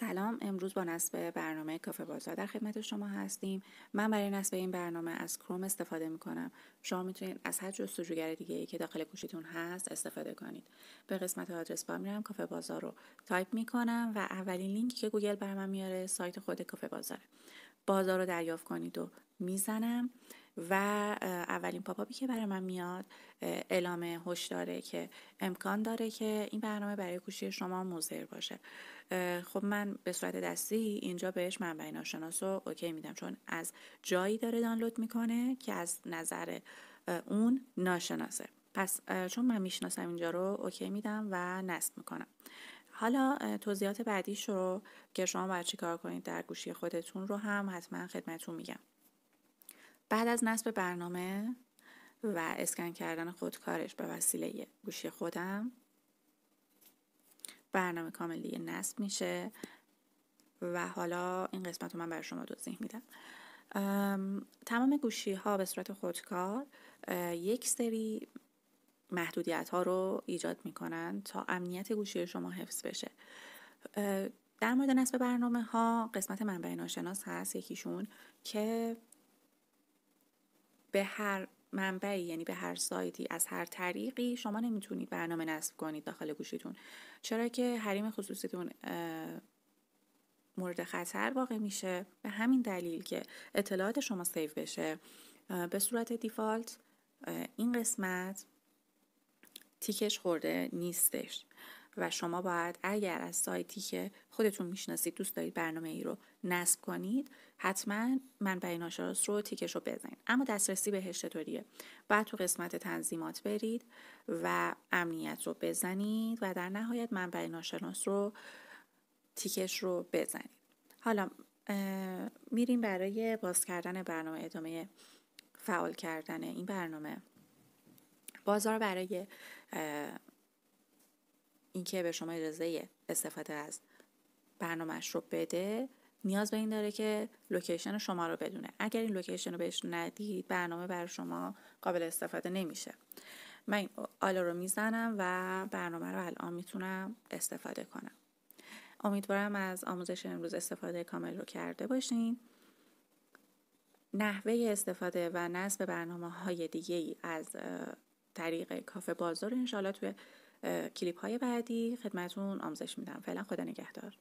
سلام امروز با نصب برنامه کافه بازار در خدمت شما هستیم من برای نصب این برنامه از کروم استفاده می کنم شما میتونید از هر جستجوگر دیگه ای که داخل گوشیتون هست استفاده کنید به قسمت آدرس بار میرم کافه بازار رو تایپ می کنم و اولین لینکی که گوگل بر من میاره سایت خود کافه بازاره بازار رو دریافت کنید و میزنم و اولین پاپاپی که برای من میاد اعلام داره که امکان داره که این برنامه برای گوشی شما مضر باشه خب من به صورت دستی اینجا بهش منبع ناشناس رو اوکی میدم چون از جایی داره دانلود میکنه که از نظر اون ناشناسه پس چون من میشناسم اینجا رو اوکی میدم و نصب میکنم حالا توضیحات بعدیش رو که شما باید چیکار کنید در گوشی خودتون رو هم حتما خدمتون میگم بعد از نصب برنامه و اسکن کردن خودکارش به وسیله گوشی خودم برنامه کاملی نصب میشه و حالا این قسمت رو من برای شما توضیح میدم تمام گوشی ها به صورت خودکار یک سری محدودیت ها رو ایجاد میکنن تا امنیت گوشی شما حفظ بشه در مورد نصب برنامه ها قسمت منبع ناشناس هست یکیشون که به هر منبعی یعنی به هر سایتی از هر طریقی شما نمیتونید برنامه نصب کنید داخل گوشیتون چرا که حریم خصوصیتون مورد خطر واقع میشه به همین دلیل که اطلاعات شما سیو بشه به صورت دیفالت این قسمت تیکش خورده نیستش و شما باید اگر از سایتی که خودتون میشناسید دوست دارید برنامه ای رو نصب کنید حتما منبع ناشراس رو تیکش رو بزنید اما دسترسی بهش چطوریه باید تو قسمت تنظیمات برید و امنیت رو بزنید و در نهایت منبع ناشناس رو تیکش رو بزنید حالا میریم برای باز کردن برنامه ادامه فعال کردن این برنامه بازار برای اینکه به شما اجازه استفاده از برنامهش رو بده نیاز به این داره که لوکیشن شما رو بدونه اگر این لوکیشن رو بهش ندید برنامه بر شما قابل استفاده نمیشه من این آلا رو میزنم و برنامه رو الان میتونم استفاده کنم امیدوارم از آموزش امروز استفاده کامل رو کرده باشین نحوه استفاده و نصب برنامه های دیگه ای از طریق کافه بازار انشالله توی کلیپ های بعدی خدمتون آموزش میدم فعلا خدا نگهدار